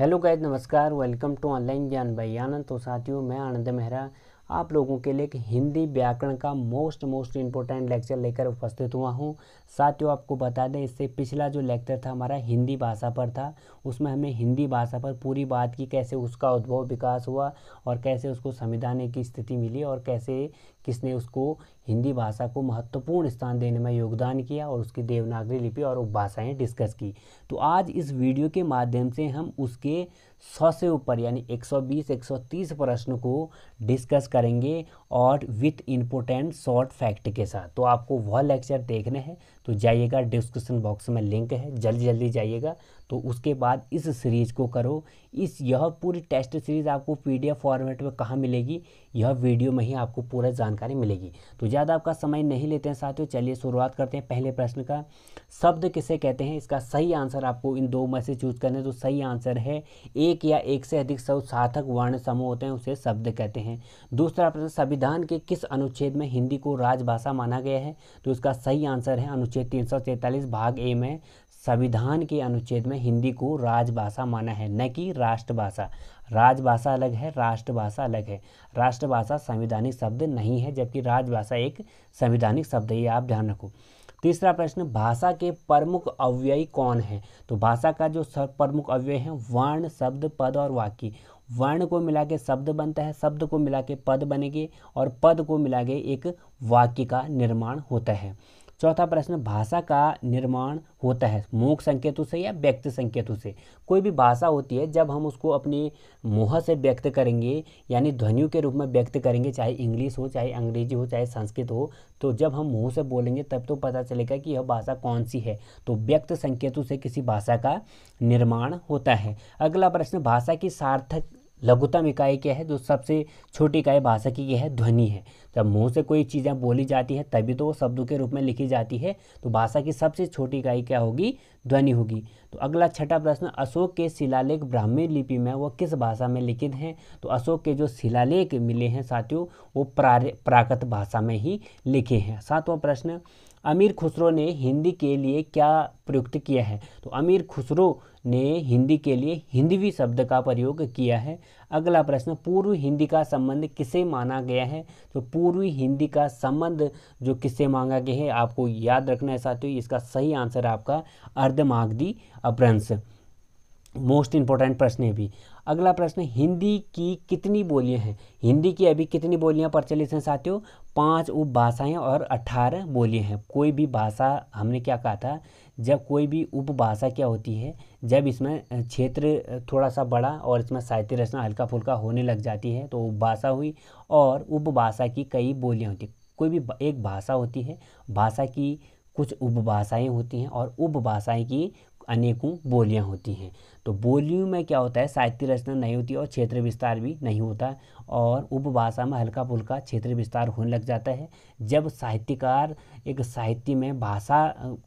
hello guys नमस्कार welcome to online Gyan भाई आनंद तो साथियों मैं आनंद मेहरा आप लोगों के लिए एक हिंदी व्याकरण का मोस्ट मोस्ट इम्पोर्टेंट लेक्चर लेकर उपस्थित हुआ हूँ साथियों आपको बता दें इससे पिछला जो लेक्चर था हमारा हिंदी भाषा पर था उसमें हमने हिंदी भाषा पर पूरी बात की कैसे उसका उद्भव विकास हुआ और कैसे उसको संविधान की स्थिति मिली और कैसे किसने उसको हिंदी भाषा को महत्वपूर्ण स्थान देने में योगदान किया और उसकी देवनागरी लिपि और उपभाषाएँ डिस्कस की तो आज इस वीडियो के माध्यम से हम उसके सौ से ऊपर यानी 120 130 प्रश्न को डिस्कस करेंगे और विथ इम्पोर्टेंट शॉर्ट फैक्ट के साथ तो आपको वह लेक्चर देखने हैं तो जाइएगा डिस्क्रिप्शन बॉक्स में लिंक है जल्दी जल्दी जाइएगा तो उसके बाद इस सीरीज़ को करो इस यह पूरी टेस्ट सीरीज़ आपको पीडीएफ फॉर्मेट में कहाँ मिलेगी यह वीडियो में ही आपको पूरा जानकारी मिलेगी तो ज़्यादा आपका समय नहीं लेते हैं साथियों चलिए शुरुआत करते हैं पहले प्रश्न का शब्द किसे कहते हैं इसका सही आंसर आपको इन दो में से चूज करना है तो सही आंसर है एक या एक से अधिक सौ सार्थक वर्ण समूह होते हैं उसे शब्द कहते हैं दूसरा प्रश्न सभी संविधान के किस अनुच्छेद में हिंदी को राजभाषा माना गया है तो इसका सही आंसर है अनुच्छेद तीन भाग ए में संविधान के अनुच्छेद में हिंदी को राजभाषा माना है न कि राष्ट्रभाषा राजभाषा अलग है राष्ट्रभाषा अलग है राष्ट्रभाषा संविधानिक शब्द नहीं है जबकि राजभाषा एक संविधानिक शब्द है आप ध्यान रखो तीसरा प्रश्न भाषा के प्रमुख अव्ययी कौन है तो भाषा का जो प्रमुख अव्यय है वर्ण शब्द पद और वाक्य वर्ण को मिला के शब्द बनता है शब्द को मिला के पद बनेंगे और पद को मिला के एक वाक्य का निर्माण होता है चौथा प्रश्न भाषा का निर्माण होता है मूक संकेतों से या व्यक्त संकेतों से कोई भी भाषा होती है जब हम उसको अपने मुँह से व्यक्त करेंगे यानी ध्वनियों के रूप में व्यक्त करेंगे चाहे इंग्लिश हो चाहे अंग्रेजी हो चाहे संस्कृत हो तो जब हम मुँह से बोलेंगे तब तो पता चलेगा कि यह भाषा कौन सी है तो व्यक्त संकेतों से किसी भाषा का निर्माण होता है अगला प्रश्न भाषा की सार्थक लघुतम इकाई क्या है जो सबसे छोटी इकाई भाषा की यह है ध्वनि है जब मुंह से कोई चीज़ें बोली जाती है तभी तो वो शब्दों के रूप में लिखी जाती है तो भाषा की सबसे छोटी इकाई क्या होगी ध्वनि होगी तो अगला छठा प्रश्न अशोक के शिलालेख ब्राह्मी लिपि में वो किस भाषा में लिखित हैं तो अशोक के जो शिलालेख मिले हैं साथियों वो प्राकृत भाषा में ही लिखे हैं सातवां प्रश्न अमीर खुसरो ने हिंदी के लिए क्या प्रयुक्त किया है तो अमीर खुसरो ने हिंदी के लिए हिंदवी शब्द का प्रयोग किया है अगला प्रश्न पूर्व हिंदी का संबंध किसे माना गया है तो पूर्वी हिंदी का संबंध जो किससे मांगा गया है आपको याद रखना है साथियों इसका सही आंसर आपका अर्धमागदी अप्रंश मोस्ट इंपॉर्टेंट प्रश्न है भी अगला प्रश्न हिंदी की कितनी बोलियां हैं हिंदी की अभी कितनी बोलियां प्रचलित हैं साथियों पांच उपभाषाएं और अट्ठारह बोलियां हैं कोई भी भाषा हमने क्या कहा था जब कोई भी उपभाषा क्या होती है जब इसमें क्षेत्र थोड़ा सा बड़ा और इसमें साहित्य रचना हल्का फुल्का होने लग जाती है तो उपभाषा हुई और उपभाषा की कई बोलियाँ होती कोई भी एक भाषा होती है भाषा की कुछ उपभाषाएँ होती हैं और उपभाषाएँ की अनेकों बोलियाँ होती हैं तो बोलियों में क्या होता है साहित्य रचना नहीं होती और क्षेत्र विस्तार भी नहीं होता और उपभाषा में हल्का फुल्का क्षेत्र विस्तार होने लग जाता है जब साहित्यकार एक साहित्य में भाषा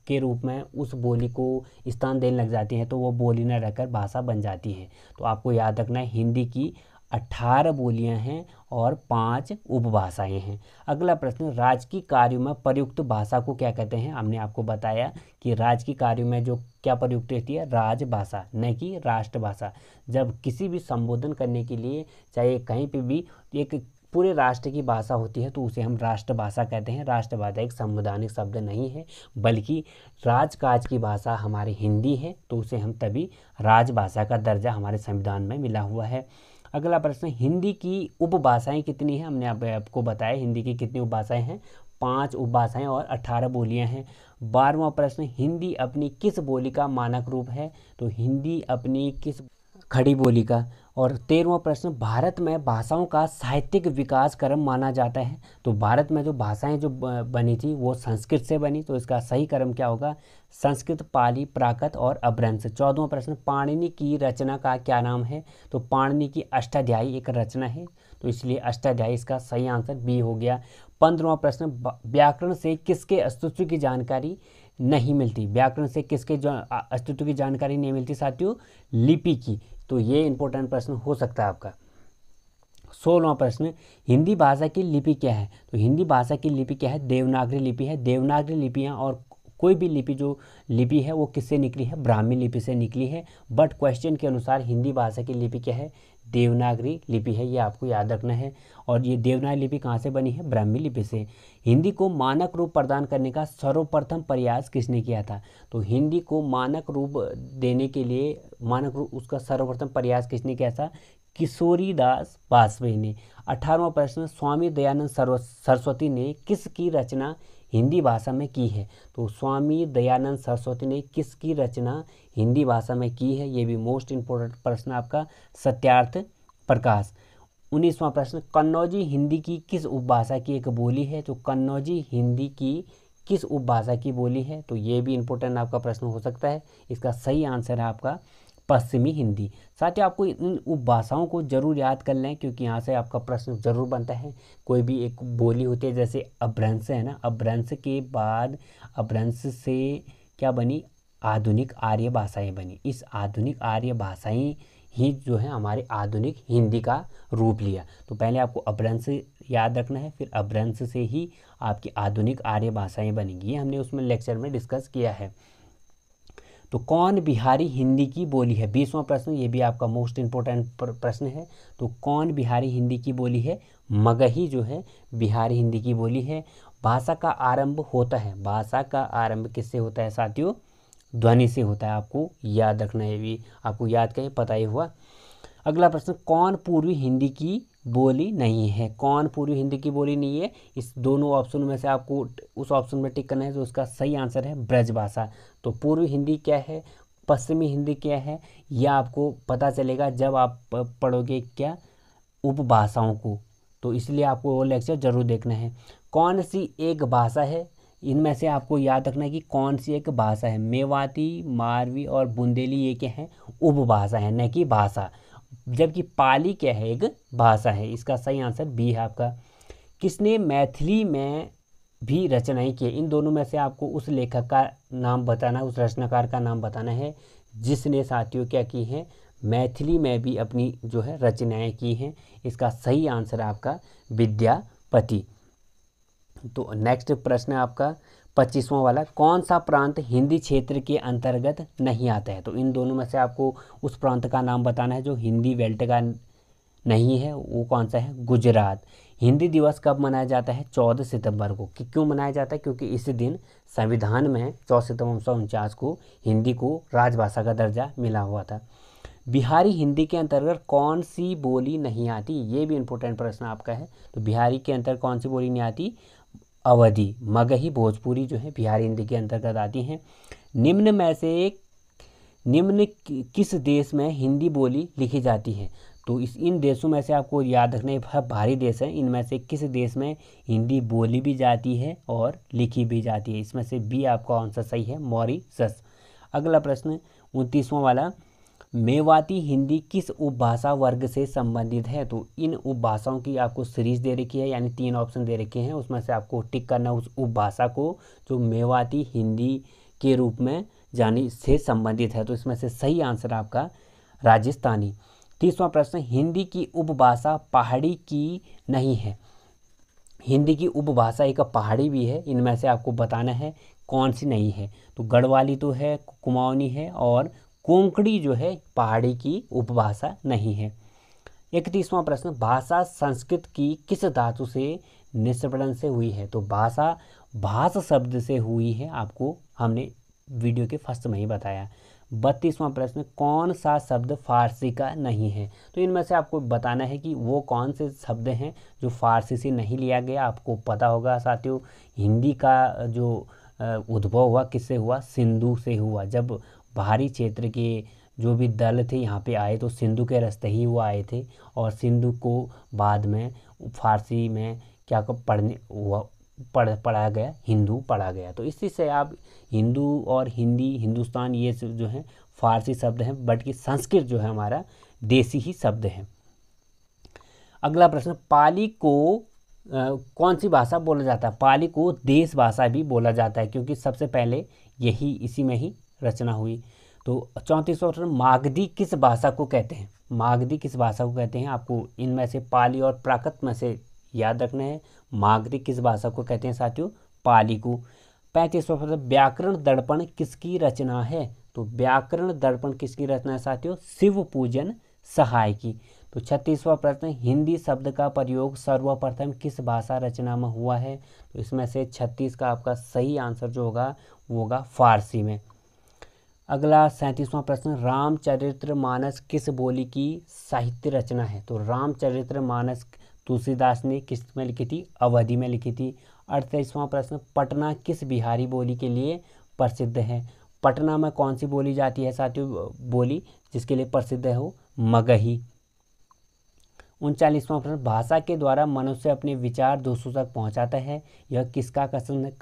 के रूप में उस बोली को स्थान देने लग जाती है तो वो बोली न रहकर भाषा बन जाती है तो आपको याद रखना है हिंदी की अट्ठारह बोलियाँ हैं और पांच उपभाषाएं हैं अगला प्रश्न राजकीय कार्यों में प्रयुक्त भाषा को क्या कहते हैं हमने आपको बताया कि राजकीय कार्यों में जो क्या प्रयुक्त होती है राजभाषा न कि राष्ट्रभाषा जब किसी भी संबोधन करने के लिए चाहे कहीं पे भी एक पूरे राष्ट्र की भाषा होती है तो उसे हम राष्ट्रभाषा कहते हैं राष्ट्रभाषा एक संवैधानिक शब्द नहीं है बल्कि राजकाज की भाषा हमारी हिंदी है तो उसे हम तभी राजभाषा का दर्जा हमारे संविधान में मिला हुआ है अगला प्रश्न हिंदी की उपभाषाएँ कितनी हैं हमने आप, आपको बताया हिंदी की कितनी उपभाषाएँ हैं पाँच उपभाषाएँ और अट्ठारह बोलियाँ हैं बारहवा प्रश्न हिंदी अपनी किस बोली का मानक रूप है तो हिंदी अपनी किस खड़ी बोली का और तेरहवा प्रश्न भारत में भाषाओं का साहित्यिक विकास क्रम माना जाता है तो भारत में जो भाषाएं जो बनी थी वो संस्कृत से बनी तो इसका सही क्रम क्या होगा संस्कृत पाली प्राकृत और अभ्रंश चौदवा प्रश्न पाणिनि की रचना का क्या नाम है तो पाणिनि की अष्टाध्यायी एक रचना है तो इसलिए अष्टाध्यायी इसका सही आंसर बी हो गया पंद्रवा प्रश्न व्याकरण से किसके अस्तित्व की जानकारी नहीं मिलती व्याकरण से किसके अस्तित्व की जानकारी नहीं मिलती साथियों लिपि की तो ये इंपॉर्टेंट प्रश्न हो सकता है आपका सोलवा प्रश्न हिंदी भाषा की लिपि क्या है तो हिंदी भाषा की लिपि क्या है देवनागरी लिपि है देवनागरी लिपियाँ और कोई भी लिपि जो लिपि है वो किससे निकली है ब्राह्मी लिपि से निकली है बट क्वेश्चन के अनुसार हिंदी भाषा की लिपि क्या है देवनागरी लिपि है ये आपको याद रखना है और ये देवनागरी लिपि कहाँ से बनी है ब्राह्मी लिपि से हिंदी को मानक रूप प्रदान करने का सर्वप्रथम प्रयास किसने किया था तो हिंदी को मानक रूप देने के लिए मानक रूप उसका सर्वप्रथम प्रयास किसने किया था किशोरी दास वाजपेयी ने अठारहवा प्रश्न स्वामी दयानंद सरस्वती ने किसकी रचना हिंदी भाषा में की है तो स्वामी दयानंद सरस्वती ने किसकी रचना हिंदी भाषा में की है ये भी मोस्ट इम्पोर्टेंट प्रश्न आपका सत्यार्थ प्रकाश उन्नीसवां प्रश्न कन्नौजी हिंदी की किस उपभाषा की एक बोली है तो कन्नौजी हिंदी की किस उपभाषा की बोली है तो ये भी इम्पोर्टेंट आपका प्रश्न हो सकता है इसका सही आंसर है आपका पश्चिमी हिंदी साथ ही आपको इन उपभाषाओं को जरूर याद कर लें क्योंकि यहाँ से आपका प्रश्न जरूर बनता है कोई भी एक बोली होती है जैसे अभ्रंश है ना अभ्रंश के बाद अभ्रंश से क्या बनी आधुनिक आर्य भाषाएं बनी इस आधुनिक आर्य भाषाएं ही जो है हमारे आधुनिक हिंदी का रूप लिया तो पहले आपको अभ्रंश याद रखना है फिर अभ्रंश से ही आपकी आधुनिक आर्य भाषाएं बनेंगी ये हमने उसमें लेक्चर में डिस्कस किया है तो कौन बिहारी हिंदी की बोली है बीसवां प्रश्न ये भी आपका मोस्ट इम्पोर्टेंट प्रश्न है तो कौन बिहारी हिंदी की बोली है मगही जो है बिहारी हिंदी की बोली है भाषा का आरंभ होता है भाषा का आरंभ किससे होता है साथियों ध्वनि से होता है आपको याद रखना है भी आपको याद कहीं पता ही हुआ अगला प्रश्न कौन पूर्वी हिंदी की बोली नहीं है कौन पूर्वी हिंदी की बोली नहीं है इस दोनों ऑप्शन में से आपको उस ऑप्शन में टिक करना है तो उसका सही आंसर है ब्रजभाषा तो पूर्वी हिंदी क्या है पश्चिमी हिंदी क्या है यह आपको पता चलेगा जब आप पढ़ोगे क्या उपभाषाओं को तो इसलिए आपको वो लेक्चर जरूर देखना है कौन सी एक भाषा है इनमें से आपको याद रखना है कि कौन सी एक भाषा है मेवाती मारवी और बुंदेली ये क्या है उपभाषा है न कि भाषा जबकि पाली क्या है एक भाषा है इसका सही आंसर बी है आपका किसने मैथिली में भी रचनाएं की इन दोनों में से आपको उस लेखक का नाम बताना है उस रचनाकार का नाम बताना है जिसने साथियों क्या की है मैथिली में भी अपनी जो है रचनाएं की हैं इसका सही आंसर आपका विद्यापति तो नेक्स्ट प्रश्न आपका पच्चीसवां वाला कौन सा प्रांत हिंदी क्षेत्र के अंतर्गत नहीं आता है तो इन दोनों में से आपको उस प्रांत का नाम बताना है जो हिंदी बेल्ट का नहीं है वो कौन सा है गुजरात हिंदी दिवस कब मनाया जाता है चौदह सितंबर को कि क्यों मनाया जाता है क्योंकि इस दिन संविधान में चौदह सितंबर उन्नीस सौ को हिंदी को राजभाषा का दर्जा मिला हुआ था बिहारी हिंदी के अंतर्गत कौन सी बोली नहीं आती ये भी इम्पोर्टेंट प्रश्न आपका है तो बिहारी के अंतर्गत कौन सी बोली नहीं आती अवधि मगही भोजपुरी जो है बिहार हिंदी के अंतर्गत आती हैं निम्न में से निम्न किस देश में हिंदी बोली लिखी जाती है तो इस इन देशों में से आपको याद रखना है भारी देश है इनमें से किस देश में हिंदी बोली भी जाती है और लिखी भी जाती है इसमें से बी आपका आंसर सही है मॉरीसस अगला प्रश्न उनतीसवां वाला मेवाती हिंदी किस उपभाषा वर्ग से संबंधित है तो इन उपभाषाओं की आपको सीरीज दे रखी है यानी तीन ऑप्शन दे रखे हैं उसमें से आपको टिक करना उस उपभाषा को जो मेवाती हिंदी के रूप में जानी से संबंधित है तो इसमें से सही आंसर आपका राजस्थानी तीसवा प्रश्न हिंदी की उपभाषा पहाड़ी की नहीं है हिंदी की उपभाषा एक पहाड़ी भी है इनमें से आपको बताना है कौन सी नहीं है तो गढ़वाली तो है कुमाऊनी है और कोंकड़ी जो है पहाड़ी की उपभाषा नहीं है इकतीसवां प्रश्न भाषा संस्कृत की किस धातु से निष्पणन से हुई है तो भाषा भाष शब्द से हुई है आपको हमने वीडियो के फर्स्ट में ही बताया बत्तीसवां प्रश्न कौन सा शब्द फारसी का नहीं है तो इनमें से आपको बताना है कि वो कौन से शब्द हैं जो फारसी से नहीं लिया गया आपको पता होगा साथियों हिंदी का जो उद्भव हुआ किससे हुआ सिंधु से हुआ जब बाहरी क्षेत्र के जो भी दल थे यहाँ पे आए तो सिंधु के रास्ते ही वो आए थे और सिंधु को बाद में फारसी में क्या पढ़ने हुआ पढ़ पढ़ा गया हिंदू पढ़ा गया तो इसी से आप हिंदू और हिंदी हिंदुस्तान ये जो है फारसी शब्द हैं बट कि संस्कृत जो है हमारा देसी ही शब्द है अगला प्रश्न पाली को आ, कौन सी भाषा बोला जाता है पाली को देश भाषा भी बोला जाता है क्योंकि सबसे पहले यही इसी में ही रचना हुई तो चौंतीसवा प्रश्न मागधी किस भाषा को कहते हैं मागधी किस भाषा को कहते हैं आपको इनमें से पाली और प्राकृत में से याद रखना है मागधी किस भाषा को कहते हैं साथियों पाली को पैंतीसवा प्रश्न व्याकरण दर्पण किसकी रचना है तो व्याकरण दर्पण किसकी रचना है साथियों शिव पूजन सहाय की तो छत्तीसवा प्रश्न हिंदी शब्द का प्रयोग सर्वप्रथम किस भाषा रचना में हुआ है तो इसमें से छत्तीस का आपका सही आंसर जो होगा वो होगा फारसी में अगला सैंतीसवां प्रश्न रामचरित्र मानस किस बोली की साहित्य रचना है तो रामचरित्र मानस तुलसीदास ने किस में लिखी थी अवधि में लिखी थी अड़तीसवां प्रश्न पटना किस बिहारी बोली के लिए प्रसिद्ध है पटना में कौन सी बोली जाती है साथियों बोली जिसके लिए प्रसिद्ध है वो मगही उनचालीसवां प्रश्न भाषा के द्वारा मनुष्य अपने विचार दोस्तों तक पहुँचाता है यह किसका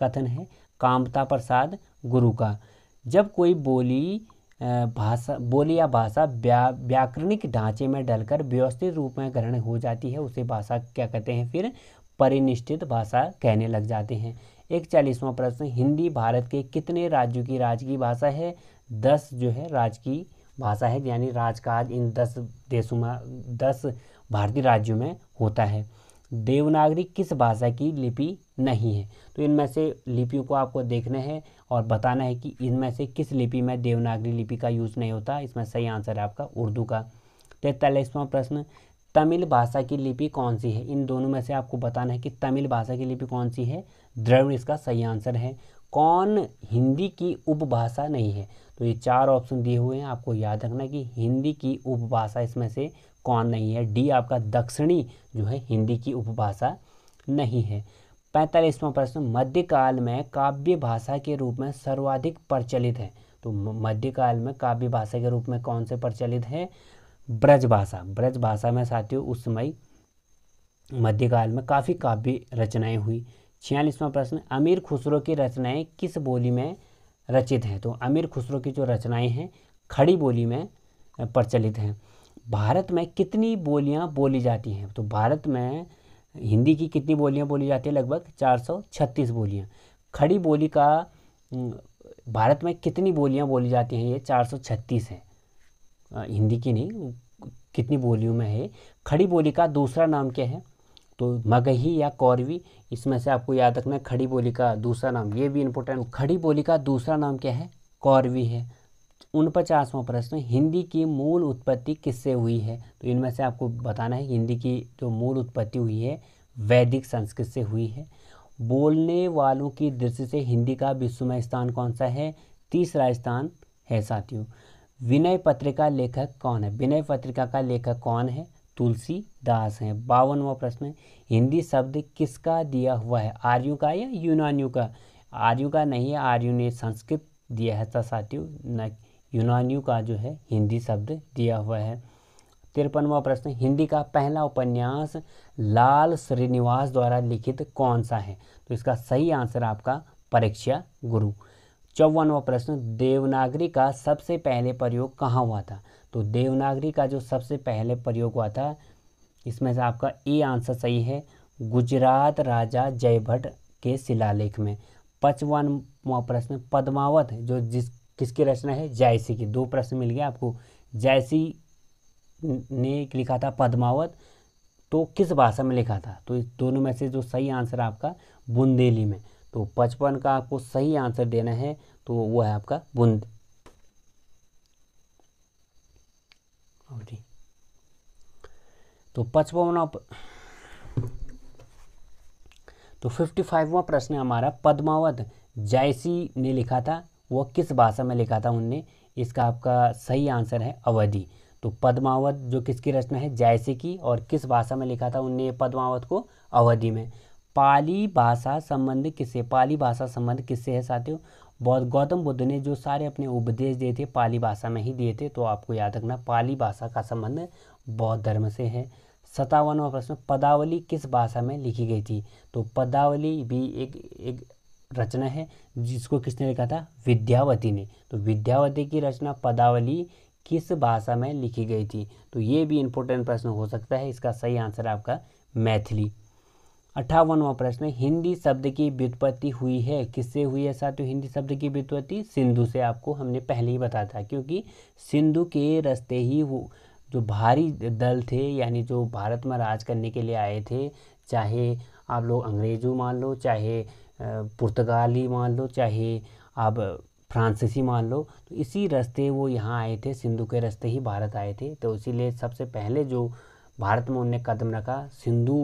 कथन है कामता प्रसाद गुरु का जब कोई बोली भाषा बोली या भाषा व्या व्याकरणिक ढांचे में डलकर व्यवस्थित रूप में ग्रहण हो जाती है उसे भाषा क्या कहते हैं फिर परिनिष्ठित भाषा कहने लग जाते हैं एक चालीसवां प्रश्न हिंदी भारत के कितने राज्यों की राजकीय भाषा है दस जो है राजकीय भाषा है यानी राजकाज इन दस देशों में दस भारतीय राज्यों में होता है देवनागरी किस भाषा की लिपि नहीं है तो इनमें से लिपियों को आपको देखना है और बताना है कि इनमें से किस लिपि में देवनागरी लिपि का यूज़ नहीं होता इसमें सही आंसर है आपका उर्दू का तैतालीसवां प्रश्न तमिल भाषा की लिपि कौन सी है इन दोनों में से आपको बताना है कि तमिल भाषा की लिपि कौन सी है द्रविड़ इसका सही आंसर है कौन हिंदी की उपभाषा नहीं है तो ये चार ऑप्शन दिए हुए हैं आपको याद रखना कि हिंदी की उपभाषा इसमें से कौन नहीं है डी आपका दक्षिणी जो है हिंदी की उपभाषा नहीं है पैंतालीसवां प्रश्न मध्यकाल में काव्य भाषा के रूप में सर्वाधिक प्रचलित है तो मध्यकाल में काव्य भाषा के रूप में कौन से प्रचलित है ब्रज भाषा ब्रज भाषा में साथियों उस समय मध्यकाल में काफ़ी काव्य रचनाएं हुई छियालीसवां प्रश्न अमीर खुसरो की रचनाएं किस बोली में रचित हैं तो अमीर खुसरो की जो रचनाएं हैं खड़ी बोली में प्रचलित हैं भारत में कितनी बोलियां बोली जाती हैं तो भारत में हिंदी की कितनी बोलियाँ बोली जाती है लगभग चार सौ छत्तीस बोलियाँ खड़ी बोली का भारत में कितनी बोलियाँ बोली जाती हैं ये चार सौ छत्तीस है हिंदी की नहीं कितनी बोलियों में है खड़ी बोली का दूसरा नाम क्या है तो मगही या कौरवी इसमें से आपको याद रखना है खड़ी बोली का दूसरा नाम ये भी इम्पोर्टेंट खड़ी बोली का दूसरा नाम क्या है कौरवी है उनपचासवां प्रश्न हिंदी की मूल उत्पत्ति किससे हुई है तो इनमें से आपको बताना है हिंदी की जो मूल उत्पत्ति हुई है वैदिक संस्कृत से हुई है बोलने वालों की दृष्टि से हिंदी का विश्वमय स्थान कौन सा है तीसरा स्थान है साथियों विनय पत्रिका लेखक कौन है विनय पत्रिका का लेखक कौन है तुलसी दास हैं बावनवा प्रश्न हिंदी शब्द किसका दिया हुआ है आर्यु का या यूनानियों का आर्यु का नहीं है आर्यु ने संस्कृत दिया है साथियों न यूनानियों का जो है हिंदी शब्द दिया हुआ है तिरपनवा प्रश्न हिंदी का पहला उपन्यास लाल श्रीनिवास द्वारा लिखित कौन सा है तो इसका सही आंसर आपका परीक्षा गुरु चौवनवा प्रश्न देवनागरी का सबसे पहले प्रयोग कहाँ हुआ था तो देवनागरी का जो सबसे पहले प्रयोग हुआ था इसमें से आपका ए आंसर सही है गुजरात राजा जयभट्ट के शिलालेख में पचवनवा प्रश्न पद्मावत जो जिस किसकी रचना है जायसी की दो प्रश्न मिल गया आपको जायसी ने लिखा था पद्मावत तो किस भाषा में लिखा था तो इस दोनों में से जो सही आंसर आपका बुंदेली में तो पचपन का आपको सही आंसर देना है तो वो है आपका बुंद तो पचपन तो फिफ्टी फाइववा प्रश्न हमारा पद्मावत जायसी ने लिखा था वो किस भाषा में लिखा था उनने इसका आपका सही आंसर है अवधि तो पद्मावत जो किसकी रचना है जैसे की और किस भाषा में लिखा था उनने पद्मावत को अवधि में पाली भाषा संबंध किससे पाली भाषा संबंध किससे है साथियों बहुत गौतम बुद्ध ने जो सारे अपने उपदेश दिए थे पाली भाषा में ही दिए थे तो आपको याद रखना पाली भाषा का संबंध बौद्ध धर्म से है सतावनवा प्रश्न पदावली किस भाषा में लिखी गई थी तो पदावली भी एक एक रचना है जिसको किसने लिखा था विद्यावती ने तो विद्यावती की रचना पदावली किस भाषा में लिखी गई थी तो ये भी इंपॉर्टेंट प्रश्न हो सकता है इसका सही आंसर आपका मैथिली अट्ठावनवा प्रश्न हिंदी शब्द की व्युत्पत्ति हुई है किससे हुई है साथियों हिंदी शब्द की व्युत्पत्ति सिंधु से आपको हमने पहले ही बताया था क्योंकि सिंधु के रस्ते ही वो जो भारी दल थे यानी जो भारत में राज करने के लिए आए थे चाहे आप लोग अंग्रेजों मान लो चाहे पुर्तगाली मान लो चाहे आप फ्रांसीसी मान लो तो इसी रास्ते वो यहाँ आए थे सिंधु के रास्ते ही भारत आए थे तो इसीलिए सबसे पहले जो भारत में उनने कदम रखा सिंधु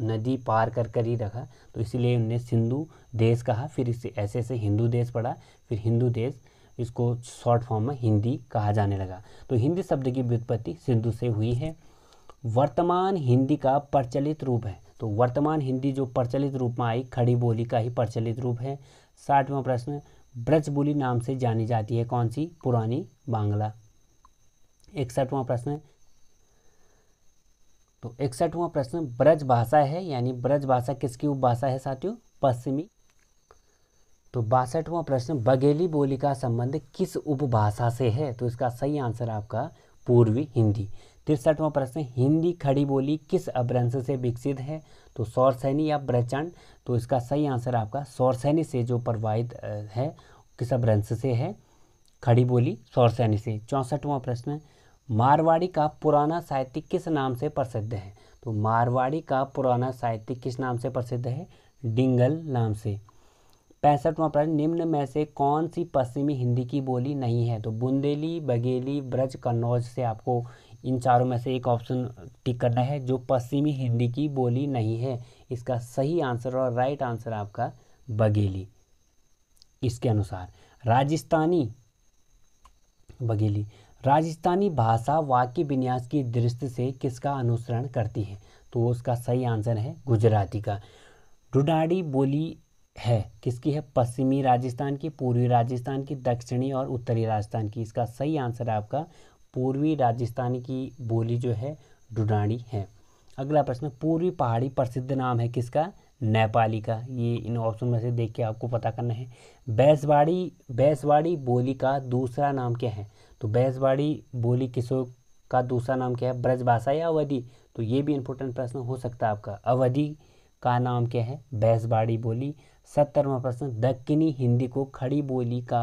नदी पार कर कर ही रखा तो इसीलिए उनने सिंधु देश कहा फिर इसे ऐसे ऐसे हिंदू देश पड़ा फिर हिंदू देश इसको शॉर्ट फॉर्म में हिंदी कहा जाने लगा तो हिंदी शब्द की व्युत्पत्ति सिंधु से हुई है वर्तमान हिंदी का प्रचलित रूप है तो वर्तमान हिंदी जो प्रचलित रूप में आई खड़ी बोली का ही प्रचलित रूप है साठवां प्रश्न ब्रज बोली नाम से जानी जाती है कौन सी पुरानी बांग्ला इकसठवां प्रश्न तो इकसठवां प्रश्न ब्रज भाषा है यानी ब्रज भाषा किसकी उपभाषा है साथियों पश्चिमी तो बासठवां प्रश्न बघेली बोली का संबंध किस उपभाषा से है तो इसका सही आंसर आपका पूर्वी हिंदी तिरसठवां प्रश्न हिंदी खड़ी बोली किस अभ्रंश से विकसित है तो सौरसैनी या ब्रचंड तो इसका सही आंसर आपका सौरसैनी से जो प्रभावित है किस अभ्रंश से है खड़ी बोली सौरसैनी से चौंसठवां प्रश्न मारवाड़ी का पुराना साहित्य किस नाम से प्रसिद्ध है तो मारवाड़ी का पुराना साहित्य किस नाम से प्रसिद्ध है डिंगल नाम से पैंसठवां प्रश्न निम्न में से कौन सी पश्चिमी हिंदी की बोली नहीं है तो बुंदेली बघेली ब्रज कन्नौज से आपको इन चारों में से एक ऑप्शन टिक करना है जो पश्चिमी हिंदी की बोली नहीं है इसका सही आंसर और राइट आंसर आपका बघेली इसके अनुसार राजस्थानी बघेली राजस्थानी भाषा वाक्य विन्यास की दृष्टि से किसका अनुसरण करती है तो उसका सही आंसर है गुजराती का डुडाड़ी बोली है किसकी है पश्चिमी राजस्थान की पूर्वी राजस्थान की दक्षिणी और उत्तरी राजस्थान की इसका सही आंसर आपका पूर्वी राजस्थान की बोली जो है डुडाणी है अगला प्रश्न पूर्वी पहाड़ी प्रसिद्ध नाम है किसका नेपाली का ये इन ऑप्शन में से देख के आपको पता करना है बैसवाड़ी बैसवाड़ी बोली का दूसरा नाम क्या है तो बैसवाड़ी बोली किसों का दूसरा नाम क्या है ब्रजभाषा या अवधि तो ये भी इंपॉर्टेंट प्रश्न हो सकता है आपका अवधि का नाम क्या है बैसवाड़ी बोली सत्तरवा प्रश्न दक्षिणी हिंदी को खड़ी बोली का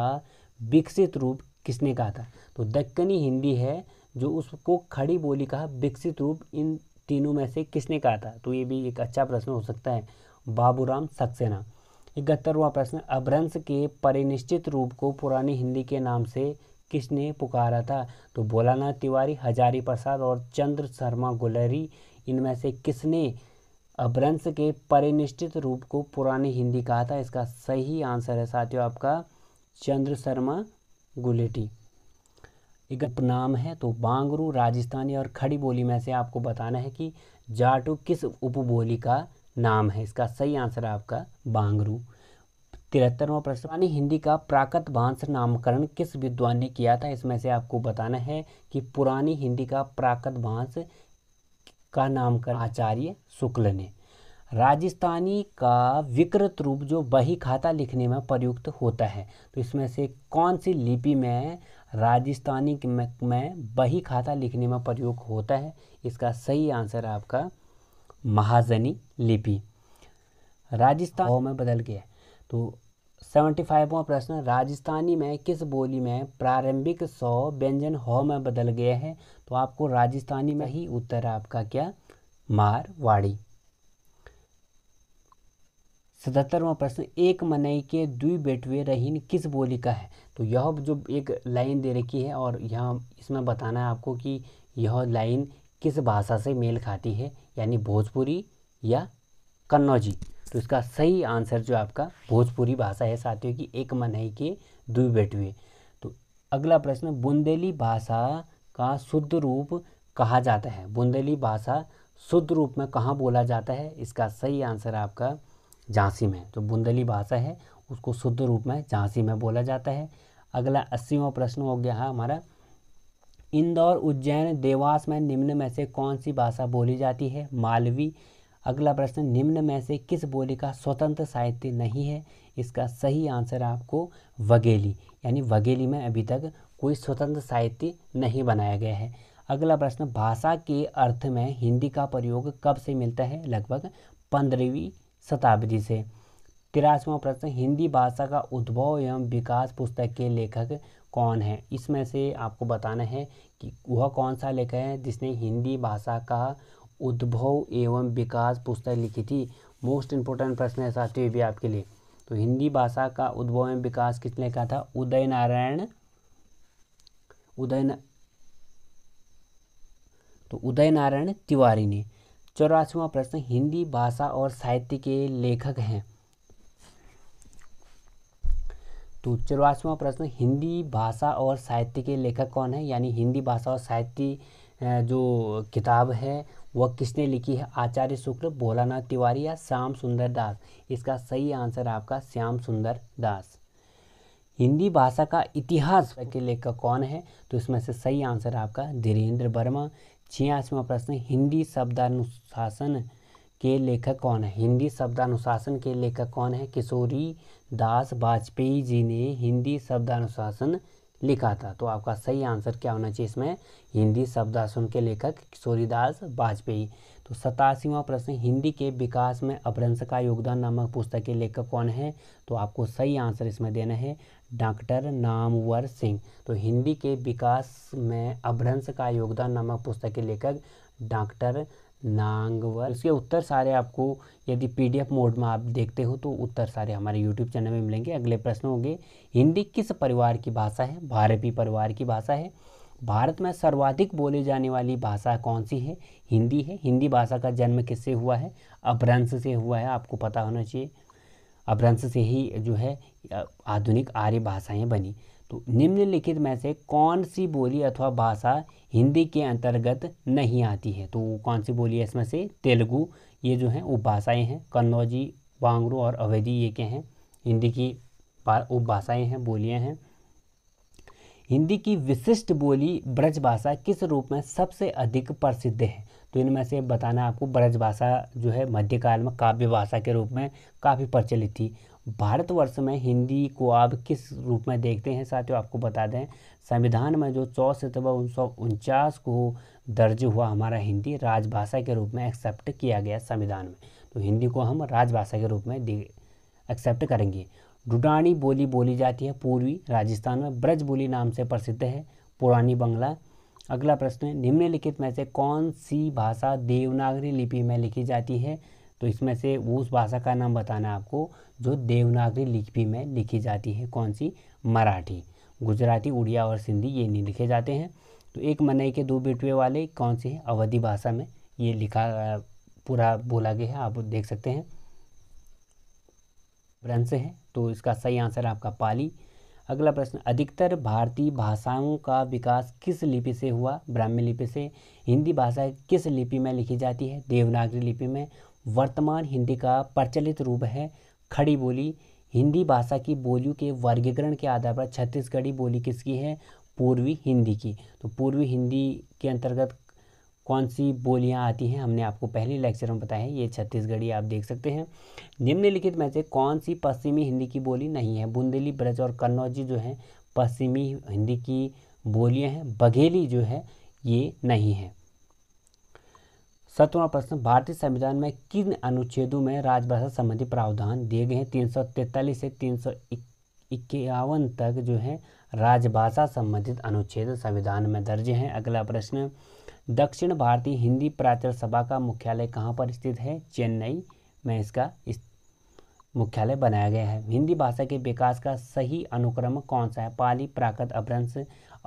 विकसित रूप किसने कहा था तो दक्कनी हिंदी है जो उसको खड़ी बोली कहा विकसित रूप इन तीनों में से किसने कहा था तो ये भी एक अच्छा प्रश्न हो सकता है बाबूराम सक्सेना इकहत्तरवा प्रश्न अभ्रंश के परिनिश्चित रूप को पुरानी हिंदी के नाम से किसने पुकारा था तो भोलानाथ तिवारी हजारी प्रसाद और चंद्र शर्मा गुलरी इनमें से किसने अभ्रंश के परिनिश्चित रूप को पुरानी हिंदी कहा था इसका सही आंसर है साथियों आपका चंद्र शर्मा गुलेटी एक उपनाम है तो बांगरू राजस्थानी और खड़ी बोली में से आपको बताना है कि जाटू किस उपबोली का नाम है इसका सही आंसर है आपका बांगरू तिहत्तरवा प्रश्न पुरानी हिंदी का प्राकृत भांस नामकरण किस विद्वान ने किया था इसमें से आपको बताना है कि पुरानी हिंदी का प्राकृत भांस का नामकरण आचार्य शुक्ल ने राजस्थानी का विकृत रूप जो बही खाता लिखने में प्रयुक्त होता है तो इसमें से कौन सी लिपि में राजस्थानी में बही खाता लिखने में प्रयुक्त होता है इसका सही आंसर आपका महाजनी लिपि राजस्थान में बदल गया तो सेवेंटी फाइववा प्रश्न राजस्थानी में किस बोली में प्रारंभिक सौ व्यंजन हौ में बदल गया है तो आपको राजस्थानी में ही उत्तर आपका क्या मारवाड़ी सतहत्तरवा प्रश्न एक मनई के दुई बेटवे रहीन किस बोली का है तो यह जो एक लाइन दे रखी है और यहाँ इसमें बताना है आपको कि यह लाइन किस भाषा से मेल खाती है यानी भोजपुरी या कन्नौजी तो इसका सही आंसर जो आपका भोजपुरी भाषा है साथियों की एक मनई के दुई बेटवे तो अगला प्रश्न बुंदेली भाषा का शुद्ध रूप कहा जाता है बुंदेली भाषा शुद्ध रूप में कहाँ बोला जाता है इसका सही आंसर आपका झांसी में जो बुंदली भाषा है उसको शुद्ध रूप में झांसी में बोला जाता है अगला अस्सीवा प्रश्न हो गया है हमारा इंदौर उज्जैन देवास में निम्न में से कौन सी भाषा बोली जाती है मालवी अगला प्रश्न निम्न में से किस बोली का स्वतंत्र साहित्य नहीं है इसका सही आंसर आपको वगेली यानी वगेली में अभी तक कोई स्वतंत्र साहित्य नहीं बनाया गया है अगला प्रश्न भाषा के अर्थ में हिंदी का प्रयोग कब से मिलता है लगभग पंद्रहवीं शताब्दी से तिरासवा प्रश्न हिंदी भाषा का उद्भव एवं विकास पुस्तक के लेखक कौन है इसमें से आपको बताना है कि वह कौन सा लेखक है जिसने हिंदी भाषा का उद्भव एवं विकास पुस्तक लिखी थी मोस्ट इंपोर्टेंट प्रश्न है साथ भी आपके लिए तो हिंदी भाषा का उद्भव एवं विकास किसने कहा था उदय नारायण उदय न... तो उदय नारायण तिवारी ने चौरासीवा प्रश्न हिंदी भाषा और साहित्य के लेखक हैं तो चौरासीवा प्रश्न हिंदी भाषा और साहित्य के लेखक कौन है यानी हिंदी भाषा और साहित्य जो किताब है वह किसने लिखी है आचार्य शुक्ल भोलानाथ तिवारी या श्याम सुंदर दास इसका सही आंसर आपका श्याम सुंदर दास हिंदी भाषा का इतिहास के लेखक कौन है तो इसमें से सही आंसर आपका धीरेन्द्र वर्मा छियासवा प्रश्न हिंदी शब्दानुशासन के लेखक कौन है हिंदी शब्दानुशासन के लेखक कौन है किशोरी दास वाजपेयी जी ने हिंदी शब्दानुशासन लिखा था तो आपका सही आंसर क्या होना चाहिए इसमें हिंदी शब्दासन के लेखक किशोरीदास वाजपेयी तो सतासीवा प्रश्न हिंदी के विकास में अभ्रंश का योगदान नामक पुस्तक के लेखक कौन है तो आपको सही आंसर इसमें देना है डॉक्टर नामवर सिंह तो हिंदी के विकास में अभ्रंश का योगदान नामक पुस्तक के लेखक डॉक्टर नांगवर इसके उत्तर सारे आपको यदि पीडीएफ मोड में आप देखते हो तो उत्तर सारे हमारे यूट्यूब चैनल में मिलेंगे अगले प्रश्न होंगे हिंदी किस परिवार की भाषा है भारतीय परिवार की भाषा है भारत में सर्वाधिक बोली जाने वाली भाषा कौन सी है हिंदी है हिंदी भाषा का जन्म किससे हुआ है अभ्रंश से हुआ है आपको पता होना चाहिए अभ्रंश से ही जो है आधुनिक आर्य भाषाएँ बनी तो निम्नलिखित में से कौन सी बोली अथवा भाषा हिंदी के अंतर्गत नहीं आती है तो कौन सी बोली है इसमें से तेलुगु ये जो हैं उपभाषाएँ हैं कन्नौजी बांगरू और अवैधी ये के हैं हिंदी की उपभाषाएँ हैं बोलियाँ हैं हिंदी की विशिष्ट बोली ब्रजभाषा किस रूप में सबसे अधिक प्रसिद्ध है तो इनमें से बताना आपको ब्रजभाषा जो है मध्यकाल में काव्य भाषा के रूप में काफ़ी प्रचलित थी भारतवर्ष में हिंदी को आप किस रूप में देखते हैं साथियों आपको बता दें संविधान में जो चौ सितंबर उन्नीस को दर्ज हुआ हमारा हिंदी राजभाषा के रूप में एक्सेप्ट किया गया संविधान में तो हिंदी को हम राजभाषा के रूप में एक्सेप्ट करेंगे डुडानी बोली बोली जाती है पूर्वी राजस्थान में ब्रज बोली नाम से प्रसिद्ध है पुरानी बंगला अगला प्रश्न निम्नलिखित में से कौन सी भाषा देवनागरी लिपि में लिखी जाती है तो इसमें से वो उस भाषा का नाम बताना आपको जो देवनागरी लिपि में लिखी जाती है कौन सी मराठी गुजराती उड़िया और सिंधी ये नहीं लिखे जाते हैं तो एक मनई के दो बेटवे वाले कौन से हैं अवधि भाषा में ये लिखा पूरा बोला गया है आप देख सकते हैं भ्रंश है तो इसका सही आंसर आपका पाली अगला प्रश्न अधिकतर भारतीय भाषाओं का विकास किस लिपि से हुआ ब्राह्मी लिपि से हिंदी भाषा किस लिपि में लिखी जाती है देवनागरी लिपि में वर्तमान हिंदी का प्रचलित रूप है खड़ी बोली हिंदी भाषा की बोलियों के वर्गीकरण के आधार पर छत्तीसगढ़ी बोली किसकी है पूर्वी हिंदी की तो पूर्वी हिंदी के अंतर्गत कौन सी बोलियां आती हैं हमने आपको पहले लेक्चर में बताया है ये छत्तीसगढ़ी आप देख सकते हैं निम्नलिखित में से कौन सी पश्चिमी हिंदी की बोली नहीं है बुंदेली ब्रज और कन्नौजी जो है पश्चिमी हिंदी की बोलियां हैं बघेली जो है ये नहीं है सत्रवा प्रश्न भारतीय संविधान में किन अनुच्छेदों में राजभाषा संबंधी प्रावधान दिए गए हैं तीन से तीन इक्यावन तक जो है राजभाषा संबंधित अनुच्छेद संविधान में दर्ज हैं अगला प्रश्न दक्षिण भारतीय हिंदी प्राचार सभा का मुख्यालय कहाँ पर स्थित है चेन्नई में इसका इस मुख्यालय बनाया गया है हिंदी भाषा के विकास का सही अनुक्रम कौन सा है पाली प्राकृत अभ्रंश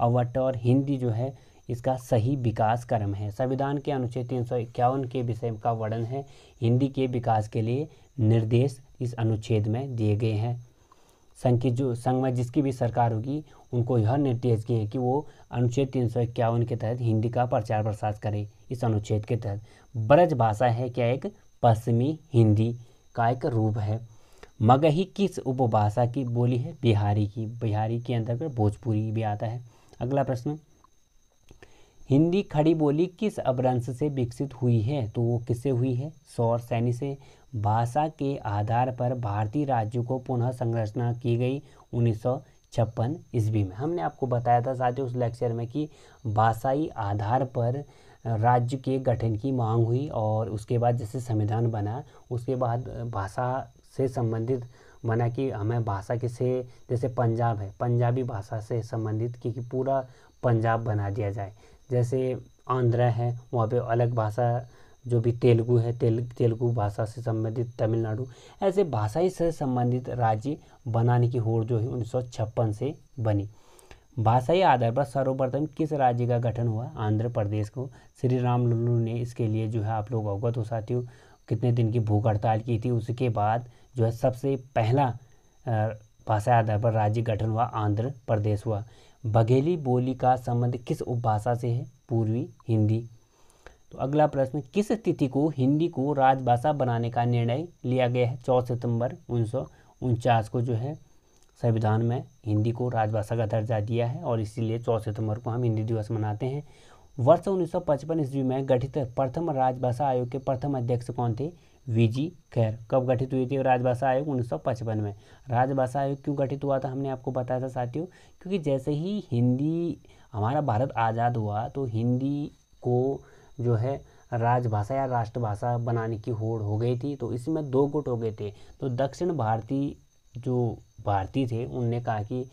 अवट और हिंदी जो है इसका सही विकास क्रम है संविधान के अनुच्छेद तीन सौ इक्यावन के विषय का वर्णन है हिंदी के विकास के लिए निर्देश इस अनुच्छेद में दिए गए हैं संघ की जो संघ में जिसकी भी सरकार होगी उनको यह निर्देश दिए कि वो अनुच्छेद तीन सौ इक्यावन के तहत हिंदी का प्रचार प्रसार करें इस अनुच्छेद के तहत ब्रज भाषा है क्या एक पश्चिमी हिंदी का एक रूप है मगही किस उपभाषा की बोली है बिहारी की बिहारी के अंतर्गत भोजपुरी भी आता है अगला प्रश्न हिंदी खड़ी बोली किस अपभ्रंश से विकसित हुई है तो वो किससे हुई है सौर सैनी से भाषा के आधार पर भारतीय राज्यों को पुनः संरचना की गई उन्नीस छप्पन ईस्वी में हमने आपको बताया था साथियों उस लेक्चर में कि भाषाई आधार पर राज्य के गठन की मांग हुई और उसके बाद जैसे संविधान बना उसके बाद भाषा से संबंधित बना कि हमें भाषा किसे जैसे पंजाब है पंजाबी भाषा से संबंधित क्योंकि कि पूरा पंजाब बना दिया जाए जैसे आंध्र है वहाँ पे अलग भाषा जो भी तेलुगु है तेल तेलुगु भाषा से संबंधित तमिलनाडु ऐसे भाषाई से संबंधित राज्य बनाने की होड़ जो है उन्नीस से बनी भाषाई आधार पर सर्वप्रथम किस राज्य का गठन हुआ आंध्र प्रदेश को श्री राम लल्लू ने इसके लिए जो है आप लोग अवगत हो साथियों कितने दिन की भूख हड़ताल की थी उसके बाद जो है सबसे पहला भाषा आधार पर राज्य गठन हुआ आंध्र प्रदेश हुआ बघेली बोली का संबंध किस उपभाषा से है पूर्वी हिंदी तो अगला प्रश्न किस तिथि को हिंदी को राजभाषा बनाने का निर्णय लिया गया है चौदह सितंबर उन्नीस को जो है संविधान में हिंदी को राजभाषा का दर्जा दिया है और इसीलिए चौदह सितंबर को हम हिंदी दिवस मनाते हैं वर्ष 1955 ईस्वी में गठित प्रथम राजभाषा आयोग के प्रथम अध्यक्ष कौन थे वीजी खैर कब गठित हुई थी राजभाषा आयोग उन्नीस में राजभाषा आयोग क्यों गठित हुआ था हमने आपको बताया था साथियों क्योंकि जैसे ही हिंदी हमारा भारत आज़ाद हुआ तो हिंदी को जो है राजभाषा या राष्ट्रभाषा बनाने की होड़ हो गई थी तो इसमें दो गुट हो गए थे तो दक्षिण भारतीय जो भारतीय थे उनने कहा कि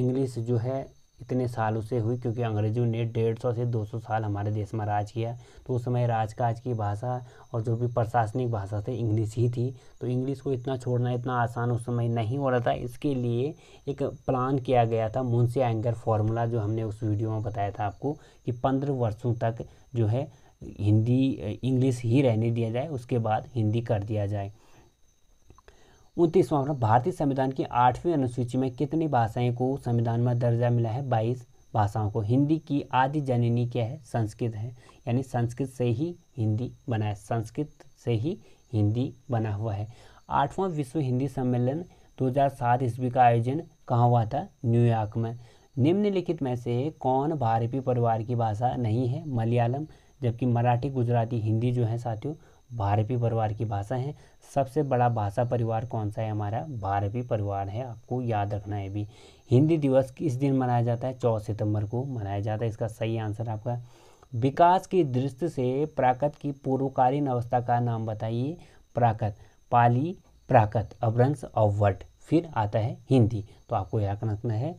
इंग्लिश जो है इतने सालों से हुई क्योंकि अंग्रेज़ों ने डेढ़ सौ से दो सौ साल हमारे देश में राज किया तो उस समय राजकाज की भाषा और जो भी प्रशासनिक भाषा थी इंग्लिश ही थी तो इंग्लिश को इतना छोड़ना इतना आसान उस समय नहीं हो रहा था इसके लिए एक प्लान किया गया था मुंशी एंगर फार्मूला जो हमने उस वीडियो में बताया था आपको कि पंद्रह वर्षों तक जो है हिंदी इंग्लिश ही रहने दिया जाए उसके बाद हिंदी कर दिया जाए उनतीसवां प्रश्न भारतीय संविधान की आठवीं अनुसूची में कितनी भाषाएं को संविधान में दर्जा मिला है बाईस भाषाओं को हिंदी की आदि जननी क्या है संस्कृत है यानी संस्कृत से ही हिंदी बना है संस्कृत से ही हिंदी बना हुआ है आठवां विश्व हिंदी सम्मेलन 2007 ईस्वी का आयोजन कहाँ हुआ था न्यूयॉर्क में निम्नलिखित में से कौन भारतीय परिवार की भाषा नहीं है मलयालम जबकि मराठी गुजराती हिंदी जो है साथियों भारवी परिवार की भाषा है सबसे बड़ा भाषा परिवार कौन सा है हमारा भारवी परिवार है आपको याद रखना है भी हिंदी दिवस किस दिन मनाया जाता है चौदह सितंबर को मनाया जाता है इसका सही आंसर आपका विकास की दृष्टि से प्राकृत की पूर्वकालीन अवस्था का नाम बताइए प्राकृत पाली प्राकृत अभ्रंश अवट फिर आता है हिंदी तो आपको याद रखना है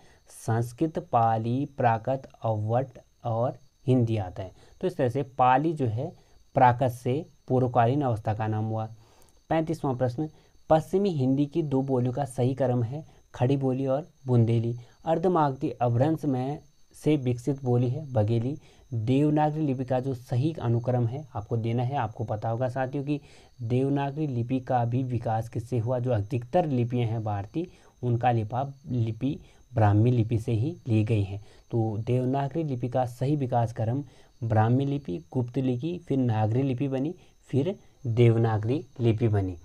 संस्कृत पाली प्राकृत अवट और हिंदी आता है तो इस तरह से पाली जो है प्राकृत से पूर्वकालीन अवस्था का नाम हुआ पैंतीसवां प्रश्न पश्चिमी हिंदी की दो बोलियों का सही क्रम है खड़ी बोली और बुंदेली अर्धमागधी अभ्रंश में से विकसित बोली है बघेली देवनागरी लिपि का जो सही अनुक्रम है आपको देना है आपको पता होगा साथियों कि देवनागरी लिपि का भी विकास किससे हुआ जो अधिकतर लिपियां हैं भारतीय उनका लिपा लिपि ब्राह्मी लिपि से ही ली गई है तो देवनागरी लिपि का सही विकास क्रम ब्राह्मी लिपि गुप्त लिपि फिर नागरी लिपि बनी फिर देवनागरी लिपि बनी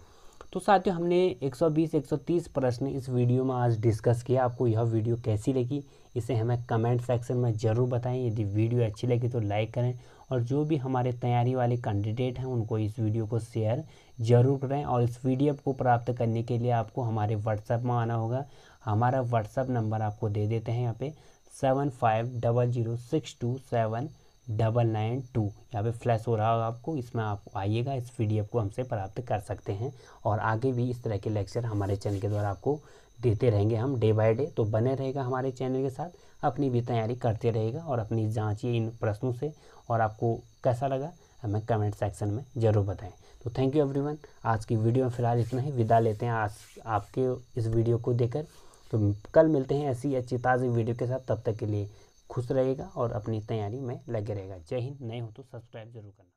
तो साथियों हमने 120 130 प्रश्न इस वीडियो में आज डिस्कस किया आपको यह वीडियो कैसी लगी इसे हमें कमेंट सेक्शन में ज़रूर बताएं यदि वीडियो अच्छी लगी तो लाइक करें और जो भी हमारे तैयारी वाले कैंडिडेट हैं उनको इस वीडियो को शेयर ज़रूर करें और इस वीडियो को प्राप्त करने के लिए आपको हमारे व्हाट्सएप में आना होगा हमारा व्हाट्सएप नंबर आपको दे देते हैं यहाँ पे seven five double zero six two seven double nine two यहाँ पे फ्लैश हो रहा होगा आपको इसमें आप आइएगा इस पी को हमसे प्राप्त कर सकते हैं और आगे भी इस तरह के लेक्चर हमारे चैनल के द्वारा आपको देते रहेंगे हम डे बाय डे तो बने रहेगा हमारे चैनल के साथ अपनी भी तैयारी करते रहेगा और अपनी जाँचिए इन प्रश्नों से और आपको कैसा लगा हमें कमेंट सेक्शन में ज़रूर बताएं तो थैंक यू एवरीवन आज की वीडियो में फ़िलहाल इतना ही विदा लेते हैं आज आपके इस वीडियो को देकर तो कल मिलते हैं ऐसी अच्छी ताज़ी वीडियो के साथ तब तक के लिए खुश रहेगा और अपनी तैयारी में लगे रहेगा जय हिंद नए हो तो सब्सक्राइब जरूर करना